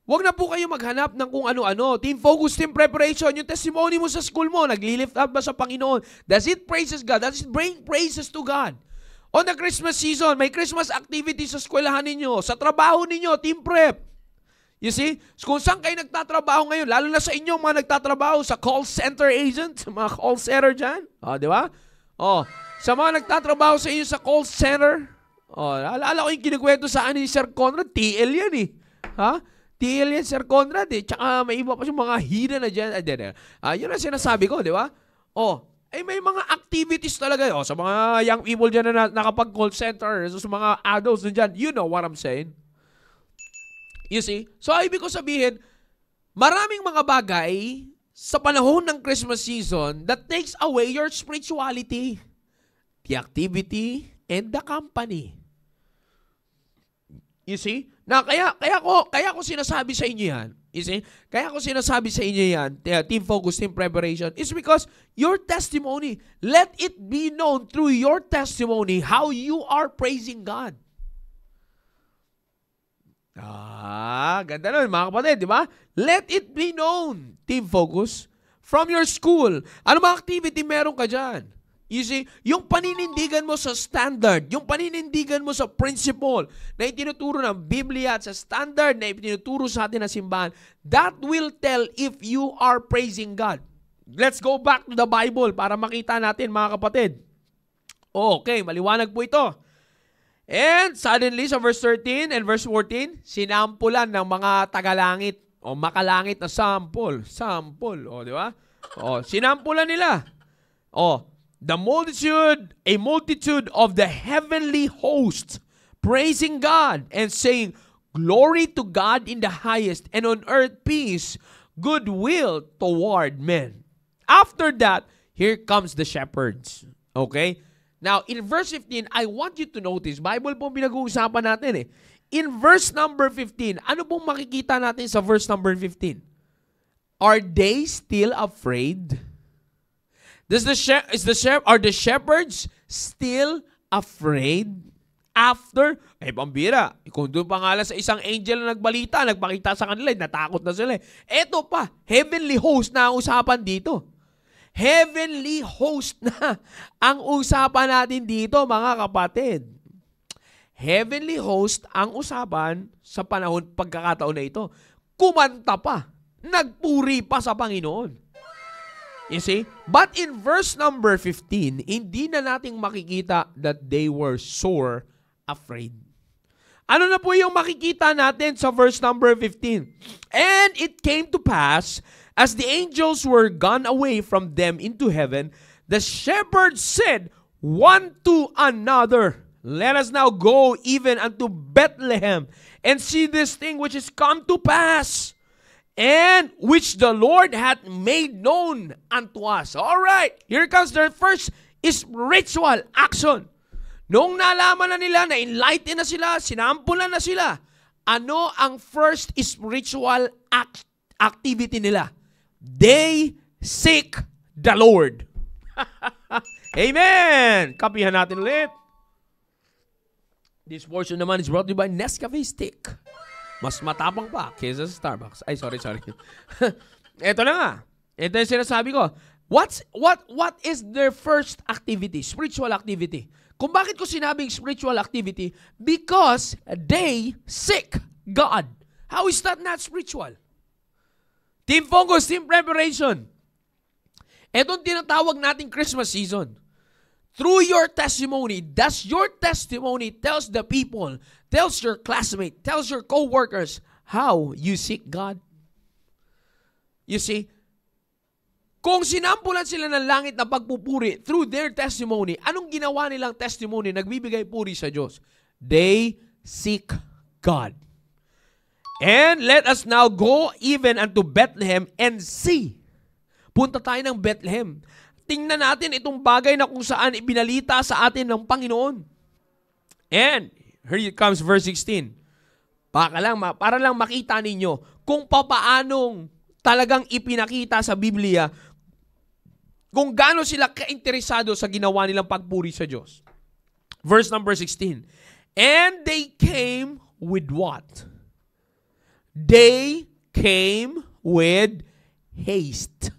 Huwag na po kayo maghanap ng kung ano-ano. Team focus, team preparation. Yung testimony mo sa school mo, nagli-lift up ba sa Panginoon? Does it praises God? Does it bring praises to God? On the Christmas season, may Christmas activity sa eskwelahan ninyo, sa trabaho ninyo, team prep. You see? So kung saan kayo nagtatrabaho ngayon, lalo na sa inyo mga nagtatrabaho, sa call center agent, sa mga call center dyan, oh, di ba? Oh, sa mga nagtatrabaho sa inyo sa call center, Oh, alala ko yung kinukwento sa ni Sir Conrad, TL yan eh. Ha? TL yan, Sir Conrad eh. Tsaka may iba pa yung mga hina na dyan. Ah, dyan, ah yun ang sinasabi ko, di ba? Oh, ay eh, may mga activities talaga eh. oh, sa mga young people dyan na nakapag call center, so, sa mga adults dyan. You know what I'm saying? You see? So, ibig ko sabihin, maraming mga bagay sa panahon ng Christmas season that takes away your spirituality, the activity, and the company. You see? Na kaya kaya ko kaya ko sinasabi sa inyo 'yan. You see? Kaya ko sinasabi sa inyo 'yan, team focus, team preparation is because your testimony, let it be known through your testimony how you are praising God. Ah, ganda nun mga kapatid, di ba? Let it be known, team focus, from your school. Ano mga activity meron ka dyan? You see, yung paninindigan mo sa standard, yung paninindigan mo sa principle na itinuturo ng Biblia at sa standard na itinuturo sa atin na simbahan, that will tell if you are praising God. Let's go back to the Bible para makita natin mga kapatid. Okay, maliwanag po ito. And suddenly sa verse 13 and verse 14, sinampulan ng mga tagalangit o makalangit na sample. Sample, o di ba? O, sinampulan nila. O, the multitude, a multitude of the heavenly host, praising God and saying, Glory to God in the highest, and on earth peace, goodwill toward men. After that, here comes the shepherds. Okay? Now, in verse 15, I want you to notice, Bible pong pinag-uusapan natin eh. In verse number 15, ano pong makikita natin sa verse number 15? Are they still afraid? Does the she- is the shep- are the shepherds still afraid after? Eh, pambira. Kung doon pa nga sa isang angel na nagbalita, nagpakita sa kanila, eh, natakot na sila. Eh. Eto pa, heavenly host na ang usapan dito. Heavenly host na ang usapan natin dito, mga kapatid. Heavenly host ang usapan sa panahon pagkakataon na ito. Kumanta pa, nagpuri pa sa Panginoon You see? But in verse number 15, hindi na nating makikita that they were sore afraid. Ano na po yung makikita natin sa verse number 15? And it came to pass, as the angels were gone away from them into heaven, the shepherds said one to another, Let us now go even unto Bethlehem and see this thing which is come to pass and which the Lord hath made known unto us. All right, here comes their first is ritual action. Noong nalaman na nila, na enlightened na sila, sinampulan na sila, ano ang first spiritual act activity nila? They seek the Lord. Amen! Kapihan natin ulit. This portion naman is brought to you by Nescafe Stick. Mas matapang pa kaysa sa Starbucks. Ay, sorry, sorry. Ito na nga. Ito yung sinasabi ko. What's, what, what is their first activity? Spiritual activity. Kung bakit ko sinabing spiritual activity? Because they seek God. How is that not spiritual? Team Focus, Team Preparation. Itong tinatawag nating Christmas season through your testimony, that's your testimony tells the people, tells your classmate, tells your co-workers how you seek God. You see, kung sinampulan sila ng langit na pagpupuri through their testimony, anong ginawa nilang testimony? Nagbibigay puri sa Diyos. They seek God. And let us now go even unto Bethlehem and see. Punta tayo ng Bethlehem tingnan natin itong bagay na kung saan ibinalita sa atin ng Panginoon. And here it comes verse 16. Para lang, para lang makita ninyo kung papaanong talagang ipinakita sa Biblia kung gaano sila kainteresado sa ginawa nilang pagpuri sa Diyos. Verse number 16. And they came with what? They came with haste.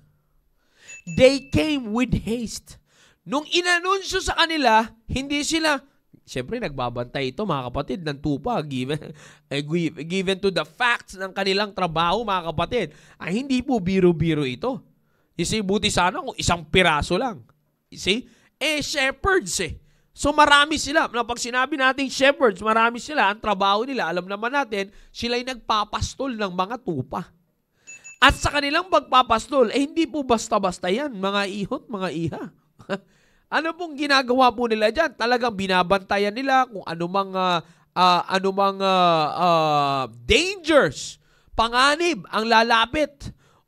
They came with haste. Nung inanunsyo sa kanila, hindi sila, Siyempre, nagbabantay ito, mga kapatid, ng tupa, given, eh, given to the facts ng kanilang trabaho, mga kapatid. Ay, ah, hindi po biro-biro ito. You see, buti sana kung isang piraso lang. You see? Eh, shepherds eh. So marami sila. Na pag sinabi natin shepherds, marami sila. Ang trabaho nila, alam naman natin, sila'y nagpapastol ng mga tupa. At sa kanilang pagpapastol, eh hindi po basta-basta yan, mga ihot, mga iha. ano pong ginagawa po nila dyan? Talagang binabantayan nila kung anumang, uh, ah, uh, ah, anumang uh, ah, uh, dangers, panganib ang lalapit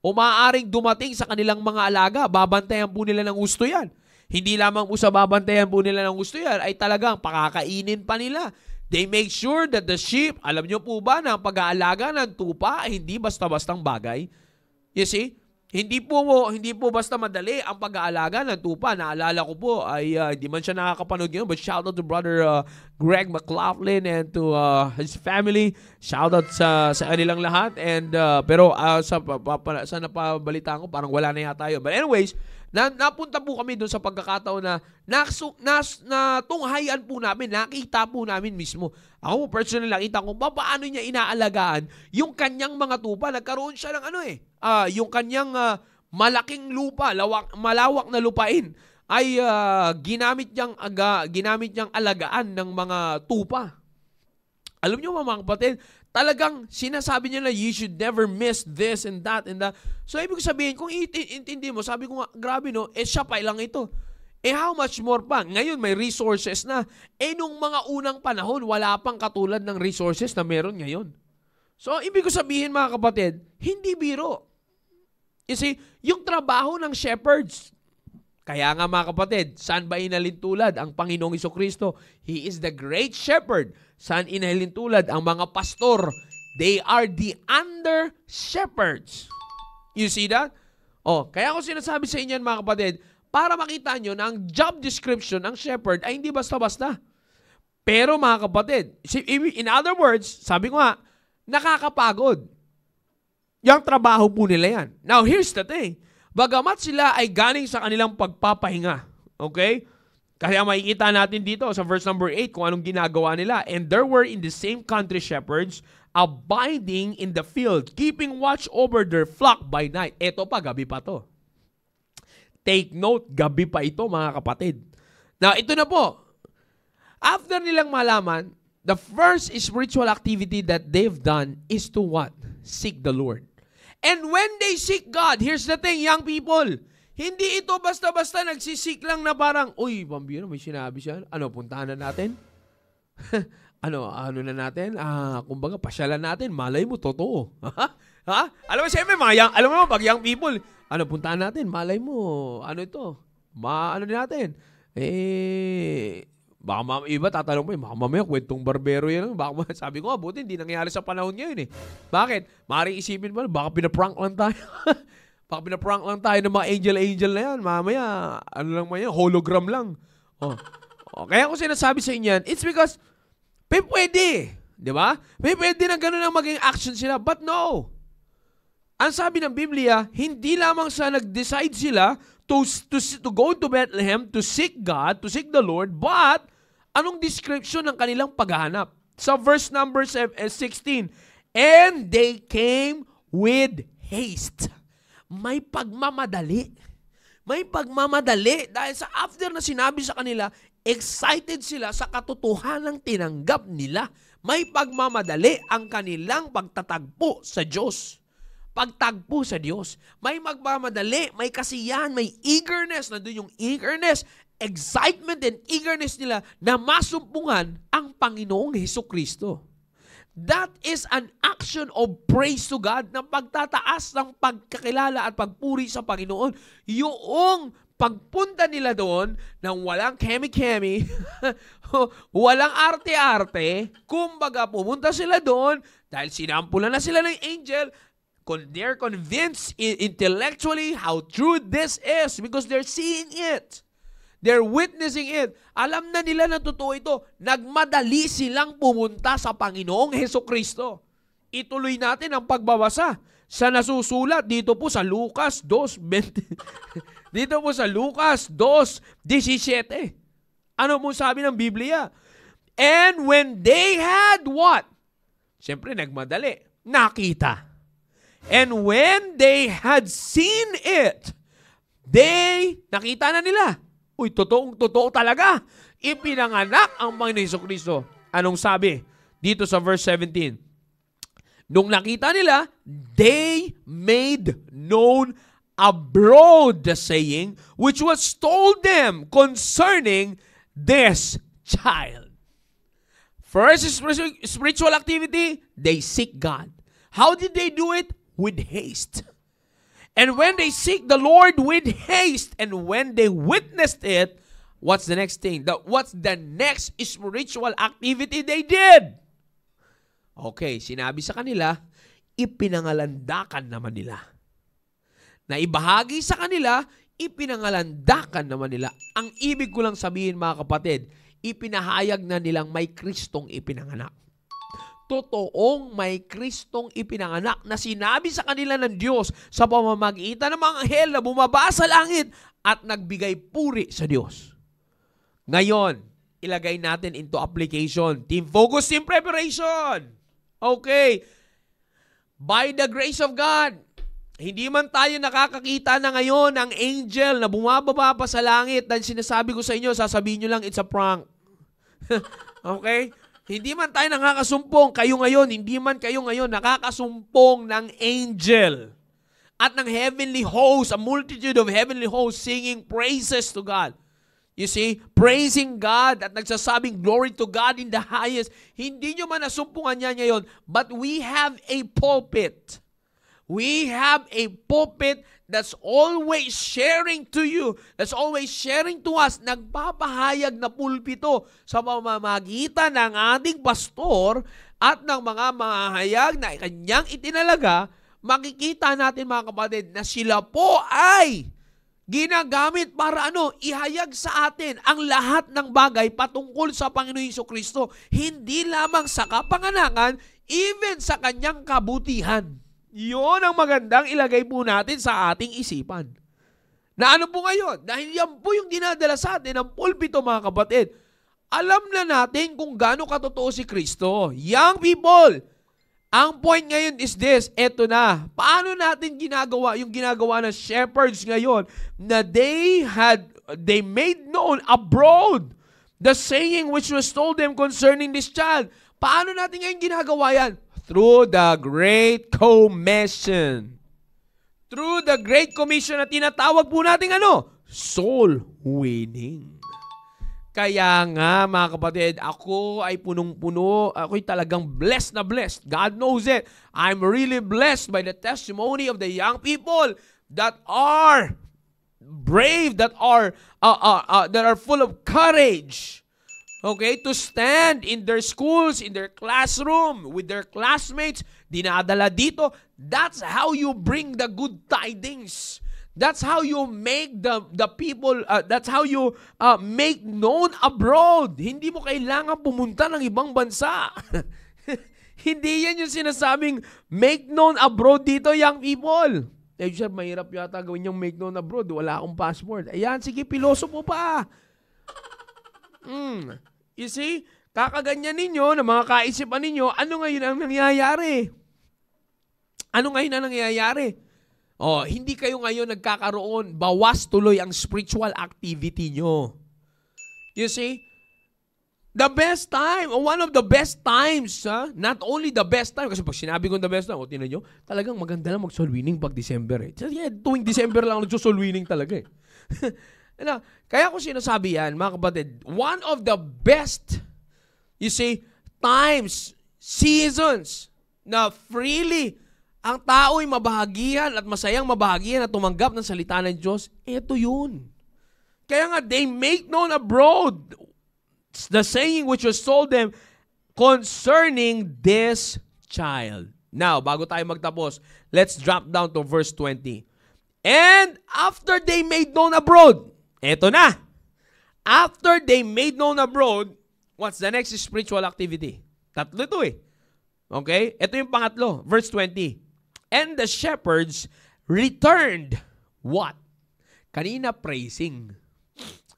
o maaaring dumating sa kanilang mga alaga. Babantayan po nila ng gusto yan. Hindi lamang po sa babantayan po nila ng gusto yan, ay talagang pakakainin pa nila. They make sure that the sheep, alam nyo po ba na ang pag-aalaga ng tupa ay hindi basta-bastang bagay? You see? Hindi po mo, hindi po basta madali ang pag-aalaga ng tupa. Naalala ko po ay uh, hindi man siya nakakapanood ngayon but shout out to brother uh, Greg McLaughlin and to uh, his family. Shout out sa sa kanilang lahat and uh, pero uh, sa pa, pa, sa napabalitaan ko parang wala na yata yun. But anyways, na, napunta po kami doon sa pagkakataon na nas, nas, natunghayan po namin, nakita po namin mismo. Ako po personal nakita ko paano niya inaalagaan yung kanyang mga tupa. Nagkaroon siya ng ano eh, uh, yung kanyang uh, malaking lupa, lawak, malawak na lupain ay uh, ginamit niyang aga, ginamit niyang alagaan ng mga tupa. Alam niyo mga kapatid, talagang sinasabi niya na you should never miss this and that and that. So, ibig sabihin, kung intindi mo, sabi ko nga, grabe no, eh siya pa lang ito. Eh how much more pa? Ngayon may resources na. Eh nung mga unang panahon, wala pang katulad ng resources na meron ngayon. So, ibig ko sabihin mga kapatid, hindi biro. You see, yung trabaho ng shepherds, kaya nga mga kapatid, saan ba inalintulad ang Panginoong Kristo? He is the great shepherd San inahalin tulad? Ang mga pastor, they are the under shepherds. You see that? Oh, kaya ako sinasabi sa inyo mga kapatid, para makita nyo na ang job description ng shepherd ay hindi basta-basta. Pero mga kapatid, in other words, sabi ko nga, nakakapagod. Yung trabaho po nila yan. Now, here's the thing. Bagamat sila ay galing sa kanilang pagpapahinga, okay? Kaya makikita natin dito sa verse number 8 kung anong ginagawa nila. And there were in the same country shepherds abiding in the field, keeping watch over their flock by night. Ito pa, gabi pa to. Take note, gabi pa ito mga kapatid. Now, ito na po. After nilang malaman, the first spiritual activity that they've done is to what? Seek the Lord. And when they seek God, here's the thing, young people, hindi ito basta-basta nagsisik lang na parang, uy, pambiro, may sinabi siya. Ano, puntahan na natin? ano, ano na natin? Ah, kumbaga, pasyalan natin. Malay mo, totoo. ha? Alam mo, siyempre, mga young, alam mo, pag young people, ano, puntahan natin. Malay mo, ano ito? Ma, ano na natin? Eh, baka mam- iba tatanong pa, eh, baka mamaya kwentong barbero yan. Baka sabi ko, ah, hindi nangyari sa panahon ngayon eh. Bakit? Maring isipin mo, baka pinaprank lang tayo. Baka pinaprank lang tayo ng mga angel-angel na yan. Mamaya, ano lang man hologram lang. Oh. oh. Kaya ko sinasabi sa inyo yan, it's because, may pwede. Di ba? May pwede na ganun ang maging action sila. But no! Ang sabi ng Biblia, hindi lamang sa nag-decide sila to, to, to go to Bethlehem to seek God, to seek the Lord, but anong description ng kanilang paghahanap? Sa verse number 16, eh, And they came with haste may pagmamadali. May pagmamadali dahil sa after na sinabi sa kanila, excited sila sa katotohanan ng tinanggap nila. May pagmamadali ang kanilang pagtatagpo sa Diyos. Pagtagpo sa Diyos. May magmamadali, may kasiyahan, may eagerness. Nandun yung eagerness, excitement and eagerness nila na masumpungan ang Panginoong Heso Kristo. That is an action of praise to God ng pagtataas ng pagkakilala at pagpuri sa Panginoon. Yung pagpunta nila doon ng walang kemi-kemi, walang arte-arte, kumbaga pumunta sila doon dahil sinampulan na sila ng angel, they're convinced intellectually how true this is because they're seeing it. They're witnessing it. Alam na nila na totoo ito. Nagmadali silang pumunta sa Panginoong Heso Kristo. Ituloy natin ang pagbabasa sa nasusulat dito po sa Lucas 2.20. dito po sa Lucas 2.17. Ano mo sabi ng Biblia? And when they had what? Siyempre, nagmadali. Nakita. And when they had seen it, they, nakita na nila Uy, totoong totoo talaga. Ipinanganak ang Panginoon Kristo. Anong sabi? Dito sa verse 17. Nung nakita nila, they made known abroad the saying which was told them concerning this child. First spiritual activity, they seek God. How did they do it? With haste. And when they seek the Lord with haste, and when they witnessed it, what's the next thing? The, what's the next spiritual activity they did? Okay, sinabi sa kanila, ipinangalandakan naman nila. Na ibahagi sa kanila, ipinangalandakan naman nila. Ang ibig ko lang sabihin mga kapatid, ipinahayag na nilang may Kristong ipinanganak totoong may Kristong ipinanganak na sinabi sa kanila ng Diyos sa pamamagitan ng mga anghel na bumaba sa langit at nagbigay puri sa Diyos. Ngayon, ilagay natin into application. Team focus, team preparation. Okay. By the grace of God, hindi man tayo nakakakita na ngayon ng angel na bumababa pa sa langit dahil sinasabi ko sa inyo, sasabihin nyo lang, it's a prank. okay? Hindi man tayo nakakasumpong, kayo ngayon, hindi man kayo ngayon nakakasumpong ng angel at ng heavenly host, a multitude of heavenly hosts singing praises to God. You see, praising God at nagsasabing glory to God in the highest. Hindi nyo man nasumpungan niya ngayon, but we have a pulpit. We have a pulpit that's always sharing to you, that's always sharing to us, nagpapahayag na pulpito sa pamamagitan ng ating pastor at ng mga mahayag na kanyang itinalaga, makikita natin mga kapatid na sila po ay ginagamit para ano, ihayag sa atin ang lahat ng bagay patungkol sa Panginoon Heso Kristo, hindi lamang sa kapanganakan, even sa kanyang kabutihan. Yun ang magandang ilagay po natin sa ating isipan. Na ano po ngayon? Dahil yan po yung dinadala sa atin ng pulpito mga kapatid. Alam na natin kung gaano katotoo si Kristo. Young people, ang point ngayon is this, eto na. Paano natin ginagawa yung ginagawa ng shepherds ngayon na they had they made known abroad the saying which was told them concerning this child. Paano natin ngayon ginagawa yan? through the Great Commission. Through the Great Commission na tinatawag po natin ano? Soul winning. Kaya nga mga kapatid, ako ay punong-puno, ako'y talagang blessed na blessed. God knows it. I'm really blessed by the testimony of the young people that are brave, that are uh, uh, uh, that are full of courage. Okay? To stand in their schools, in their classroom, with their classmates, dinadala dito. That's how you bring the good tidings. That's how you make the the people uh, that's how you uh, make known abroad. Hindi mo kailangan pumunta ng ibang bansa. Hindi yan yung sinasabing make known abroad dito, young people. Eh, sir, mahirap yata gawin yung make known abroad. Wala akong passport. Ayan, sige, piloso po pa. Mm. You see, kakaganyan ninyo ng mga kaisipan ninyo, ano ngayon ang nangyayari? Ano ngayon ang nangyayari? Oh, hindi kayo ngayon nagkakaroon, bawas tuloy ang spiritual activity nyo. You see? The best time, one of the best times, ha? not only the best time, kasi pag sinabi ko the best time, o tinan nyo, talagang maganda lang mag-soul winning pag December eh. Yeah, tuwing December lang nag-soul winning talaga eh. Kaya ko sinasabi yan, mga kapatid, one of the best, you see, times, seasons, na freely ang tao'y mabahagihan at masayang mabahagihan at tumanggap ng salita ng Diyos, ito yun. Kaya nga, they make known abroad the saying which was told them concerning this child. Now, bago tayo magtapos, let's drop down to verse 20. And after they made known abroad, Eto na! After they made known abroad, what's the next spiritual activity? Tatlo ito eh. Okay? Ito yung pangatlo, verse 20. And the shepherds returned what? Kanina praising.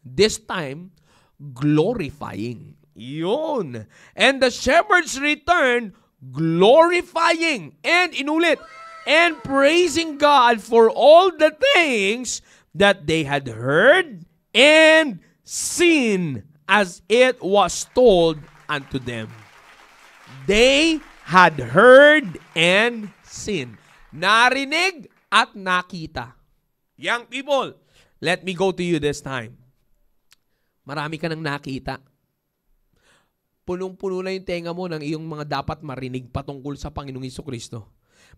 This time, glorifying. Yun. And the shepherds returned glorifying. And inulit, and praising God for all the things that they had heard and seen as it was told unto them. They had heard and seen. Narinig at nakita. Young people, let me go to you this time. Marami ka nang nakita. Punong-puno na yung tenga mo ng iyong mga dapat marinig patungkol sa Panginoong Iso Kristo.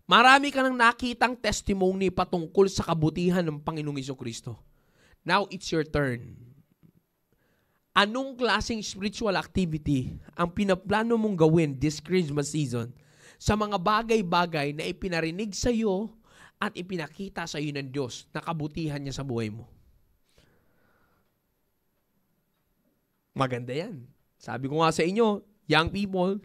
Marami ka nang nakitang testimony patungkol sa kabutihan ng Panginoong Kristo. Now it's your turn. Anong klaseng spiritual activity ang pinaplano mong gawin this Christmas season sa mga bagay-bagay na ipinarinig sa iyo at ipinakita sa iyo ng Diyos na kabutihan niya sa buhay mo? Maganda yan. Sabi ko nga sa inyo, young people,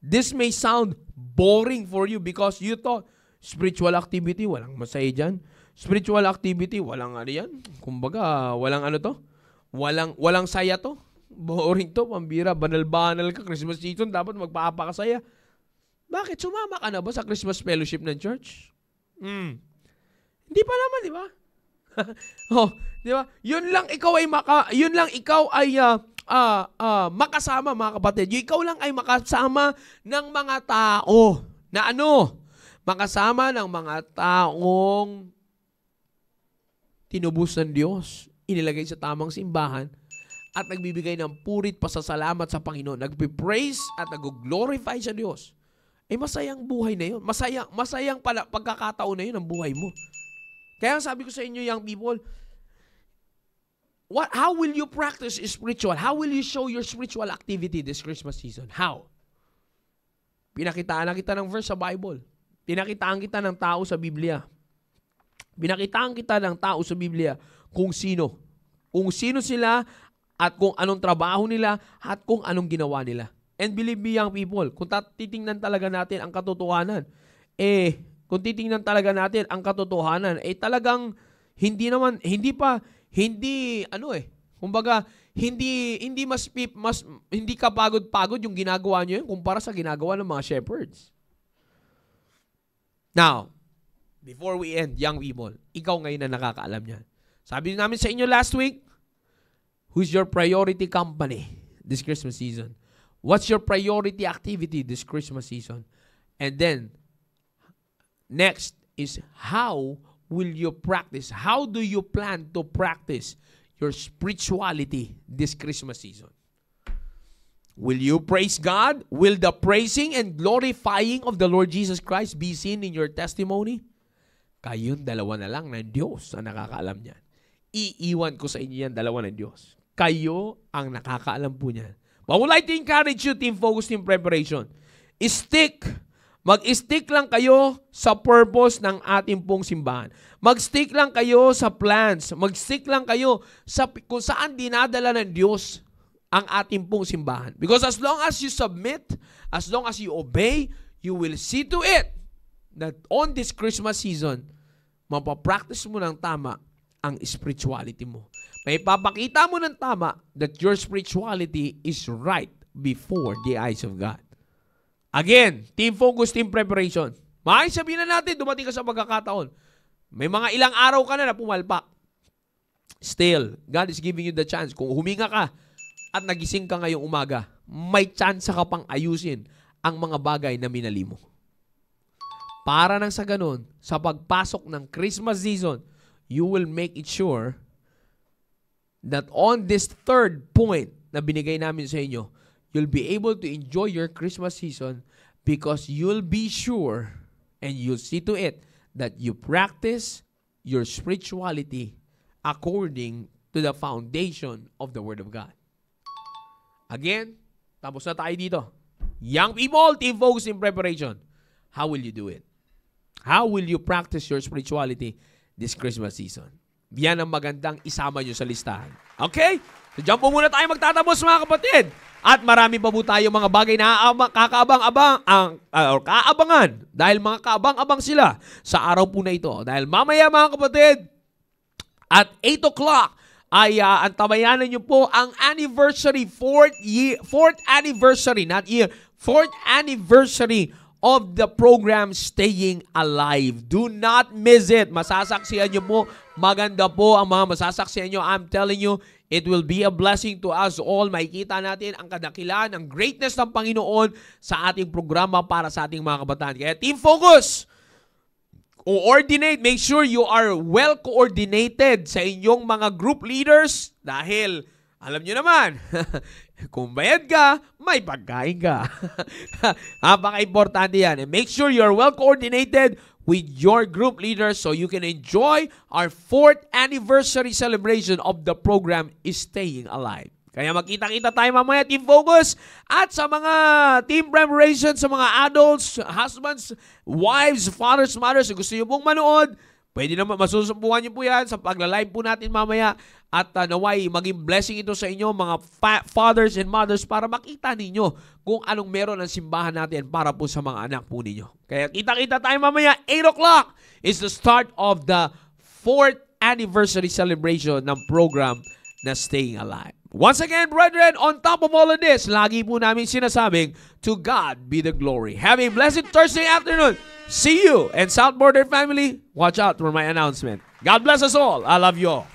This may sound boring for you because you thought spiritual activity, walang masaya dyan. Spiritual activity, walang ano yan. Kumbaga, walang ano to. Walang, walang saya to. Boring to, pambira, banal-banal ka. Christmas season, dapat magpapakasaya. Bakit? Sumama ka na ba sa Christmas fellowship ng church? Hmm. Hindi pa naman, di ba? oh, di ba? Yun lang ikaw ay maka, yun lang ikaw ay uh, uh, uh, makasama mga kapatid. Yung ikaw lang ay makasama ng mga tao na ano? Makasama ng mga taong tinubos ng Diyos, inilagay sa tamang simbahan, at nagbibigay ng purit pasasalamat sa Panginoon. Nagpipraise at nag-glorify sa Diyos. Eh masayang buhay na yun. Masaya, masayang pala, pagkakataon na yun ang buhay mo. Kaya sabi ko sa inyo, young people, what how will you practice spiritual? How will you show your spiritual activity this Christmas season? How? Pinakitaan na kita ng verse sa Bible. Pinakitaan kita ng tao sa Biblia. Pinakitaan kita ng tao sa Biblia kung sino. Kung sino sila at kung anong trabaho nila at kung anong ginawa nila. And believe me, young people, kung titingnan talaga natin ang katotohanan, eh, kung titingnan talaga natin ang katotohanan, eh talagang hindi naman, hindi pa, hindi ano eh, kumbaga hindi hindi mas mas hindi ka pagod-pagod yung ginagawa niyo yun kumpara sa ginagawa ng mga shepherds. Now, before we end, young people, ikaw ngayon na nakakaalam niyan. Sabi namin sa inyo last week, who's your priority company this Christmas season? What's your priority activity this Christmas season? And then, next is how will you practice? How do you plan to practice your spirituality this Christmas season? Will you praise God? Will the praising and glorifying of the Lord Jesus Christ be seen in your testimony? Kayong dalawa na lang ng Diyos ang nakakaalam niyan. Iiwan ko sa inyo yan, dalawa ng Diyos. Kayo ang nakakaalam po niyan. But I would like to encourage you, team focus, team preparation. Stick Mag-stick lang kayo sa purpose ng ating pong simbahan. Mag-stick lang kayo sa plans. Mag-stick lang kayo sa kung saan dinadala ng Diyos ang ating pong simbahan. Because as long as you submit, as long as you obey, you will see to it that on this Christmas season, mapapractice mo ng tama ang spirituality mo. May papakita mo ng tama that your spirituality is right before the eyes of God. Again, team focus, team preparation. Maaaring sabihin na natin, dumating ka sa pagkakataon. May mga ilang araw ka na na pumalpak. Still, God is giving you the chance. Kung huminga ka at nagising ka ngayong umaga, may chance ka pang ayusin ang mga bagay na minali mo. Para nang sa ganun, sa pagpasok ng Christmas season, you will make it sure that on this third point na binigay namin sa inyo, you'll be able to enjoy your Christmas season because you'll be sure and you'll see to it that you practice your spirituality according to the foundation of the Word of God. Again, tapos na tayo dito. Young people, team folks in preparation. How will you do it? How will you practice your spirituality this Christmas season? Yan ang magandang isama nyo sa listahan. Okay? So, dyan po muna tayo magtatapos mga kapatid. At marami pa po tayo mga bagay na kakaabang-abang ang uh, or kaabangan dahil mga kaabang-abang sila sa araw po na ito. Dahil mamaya mga kapatid, at 8 o'clock ay uh, ah, antamayanan niyo po ang anniversary, fourth, year, fourth anniversary, not year, fourth anniversary of the program Staying Alive. Do not miss it. Masasaksihan niyo po. Maganda po ang mga masasaksihan niyo. I'm telling you, It will be a blessing to us all. Makikita natin ang kadakilaan, ang greatness ng Panginoon sa ating programa para sa ating mga kabataan. Kaya Team Focus, coordinate, make sure you are well coordinated sa inyong mga group leaders dahil alam nyo naman, Kung bayad ka, may pagkain ka. Napaka-importante yan. And make sure you're well-coordinated with your group leader so you can enjoy our fourth anniversary celebration of the program Staying Alive. Kaya magkita-kita tayo mamaya, Team Focus, at sa mga team preparation, sa mga adults, husbands, wives, fathers, mothers, gusto nyo pong manood, Pwede naman masusumbukan niyo po yan sa pagla-live po natin mamaya at uh, naway maging blessing ito sa inyo mga fa- fathers and mothers para makita ninyo kung anong meron ang simbahan natin para po sa mga anak po ninyo. Kaya kita-kita tayo mamaya 8 o'clock is the start of the fourth anniversary celebration ng program na staying alive. Once again, brethren, on top of all of this, lagi po namin sinasabing, to God be the glory. Have a blessed Thursday afternoon. See you. And South Border family, watch out for my announcement. God bless us all. I love you all.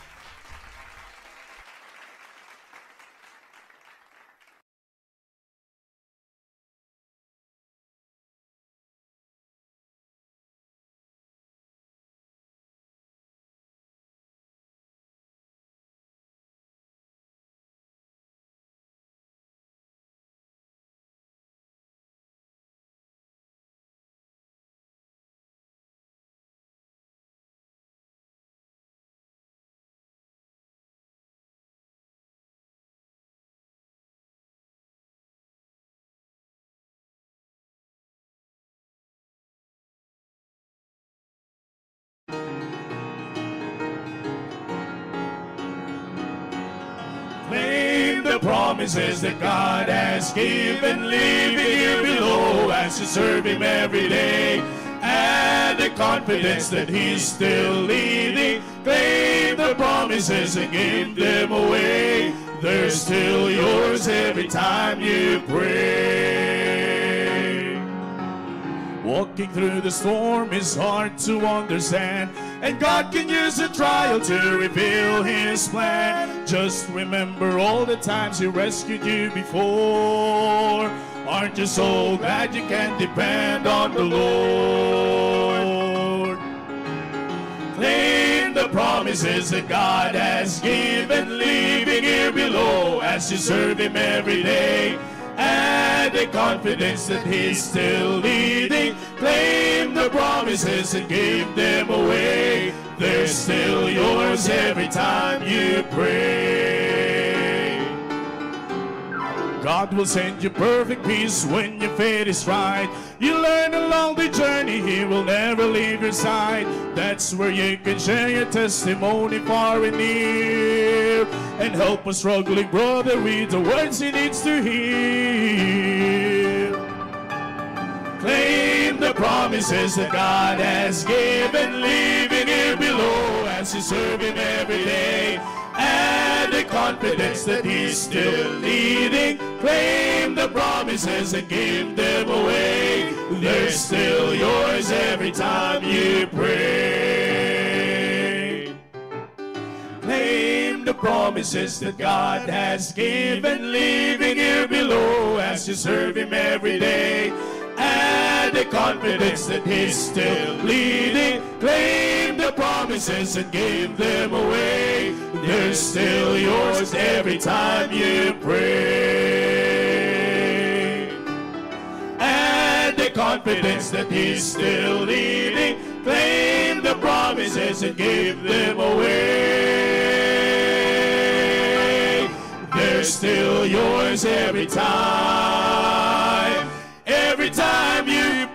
promises that God has given, leaving you below as to serve Him every day. And the confidence that He's still leading, claim the promises and give them away. They're still yours every time you pray. Walking through the storm is hard to understand. And God can use a trial to reveal His plan. Just remember all the times He rescued you before. Aren't you so glad you can depend on the Lord? Claim the promises that God has given, living here below as you serve Him every day and the confidence that he's still leading. Claim the promises and give them away. They're still yours every time you pray. God will send you perfect peace when your faith is right. You learn along the journey, He will never leave your side. That's where you can share your testimony far and near. And help a struggling brother read the words he needs to hear. Claim the promises that God has given, living here below as you serve Him every day and the confidence that he's still leading. Claim the promises and give them away. They're still yours every time you pray. Claim the promises that God has given, leaving here below as you serve Him every day had the confidence that he's still leading, claimed the promises and gave them away. They're still yours every time you pray. And the confidence that he's still leading, claimed the promises and gave them away. They're still yours every time every time you